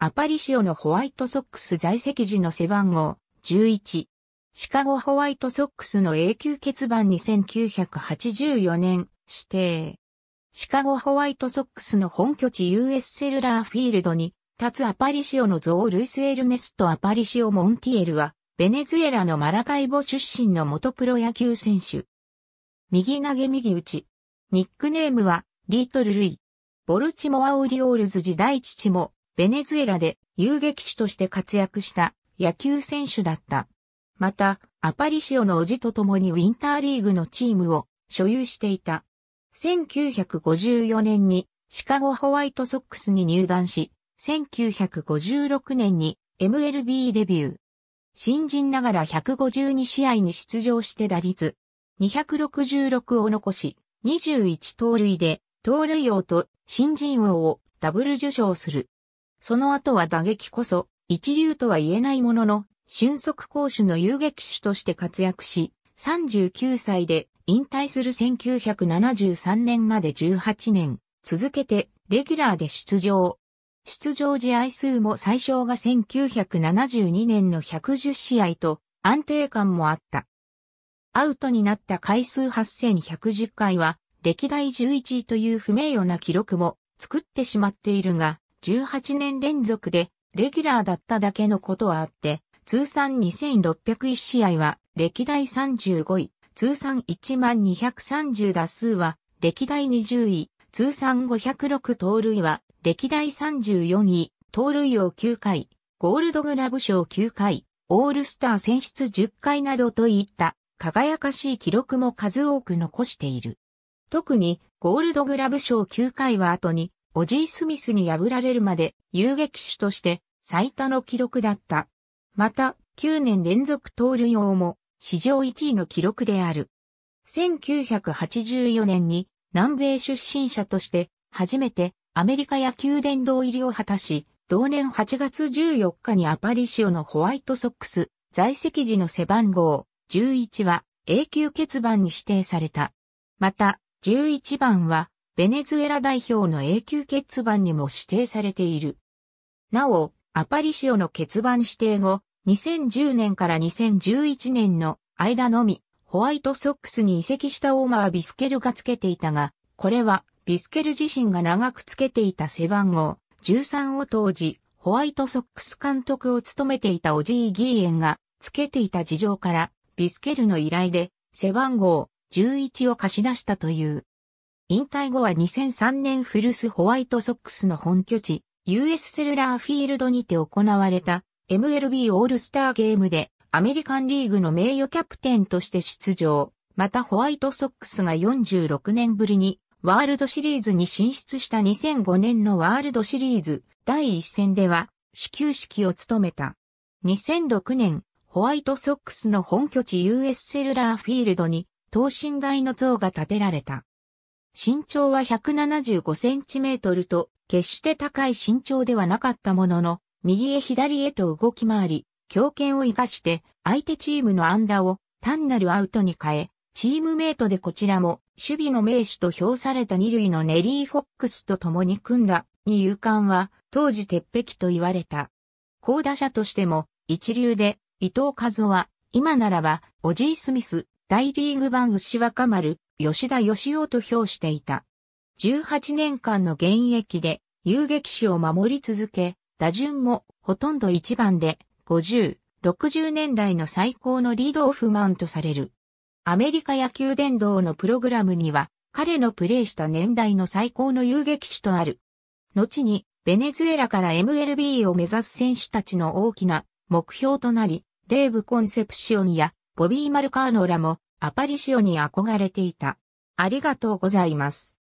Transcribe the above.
アパリシオのホワイトソックス在籍時の背番号11。シカゴホワイトソックスの永久欠番に1984年指定。シカゴホワイトソックスの本拠地 US セルラーフィールドに立つアパリシオの像ルイス・エルネスト・アパリシオ・モンティエルは、ベネズエラのマラカイボ出身の元プロ野球選手。右投げ右打ち。ニックネームは、リートル・ルイ。ボルチモア・オリオールズ時代父も、ベネズエラで遊撃手として活躍した野球選手だった。また、アパリシオのおじと共にウィンターリーグのチームを所有していた。1954年にシカゴホワイトソックスに入団し、1956年に MLB デビュー。新人ながら152試合に出場して打率266を残し、21盗塁で盗塁王と新人王をダブル受賞する。その後は打撃こそ、一流とは言えないものの、俊足攻守の遊撃手として活躍し、39歳で引退する1973年まで18年、続けてレギュラーで出場。出場試合数も最小が1972年の110試合と安定感もあった。アウトになった回数8110回は歴代11位という不名誉な記録も作ってしまっているが、18年連続でレギュラーだっただけのことはあって、通算2601試合は歴代35位、通算1230打数は歴代20位、通算506盗塁は歴代34位、盗塁を9回、ゴールドグラブ賞9回、オールスター選出10回などといった輝かしい記録も数多く残している。特にゴールドグラブ賞9回は後にオジー・スミスに破られるまで遊撃手として最多の記録だった。また、9年連続盗塁王も史上1位の記録である。1984年に南米出身者として初めてアメリカ野球殿堂入りを果たし、同年8月14日にアパリシオのホワイトソックス在籍時の背番号11は永久欠番に指定された。また、11番はベネズエラ代表の永久欠番にも指定されている。なお、アパリシオの欠番指定後、2010年から2011年の間のみ、ホワイトソックスに移籍したオーマはビスケルがつけていたが、これはビスケル自身が長くつけていた背番号13を当時、ホワイトソックス監督を務めていたオジー・ギーエンがつけていた事情から、ビスケルの依頼で背番号11を貸し出したという。引退後は2003年古巣ホワイトソックスの本拠地、US セルラーフィールドにて行われた MLB オールスターゲームでアメリカンリーグの名誉キャプテンとして出場。またホワイトソックスが46年ぶりにワールドシリーズに進出した2005年のワールドシリーズ第1戦では始球式を務めた。2006年ホワイトソックスの本拠地 US セルラーフィールドに等身大の像が建てられた。身長は175センチメートルと、決して高い身長ではなかったものの、右へ左へと動き回り、強肩を生かして相手チームの安打を単なるアウトに変え、チームメイトでこちらも守備の名手と評された二塁のネリー・フォックスと共に組んだ二遊間は当時鉄壁と言われた。高打者としても一流で伊藤和夫は今ならばオジー・スミス、大リーグ版牛若丸、吉田義夫と評していた。18年間の現役で遊撃手を守り続け、打順もほとんど1番で50、60年代の最高のリードオフマンとされる。アメリカ野球殿堂のプログラムには、彼のプレーした年代の最高の遊撃手とある。後に、ベネズエラから MLB を目指す選手たちの大きな目標となり、デーブ・コンセプシオンやボビー・マルカーノらもアパリシオに憧れていた。ありがとうございます。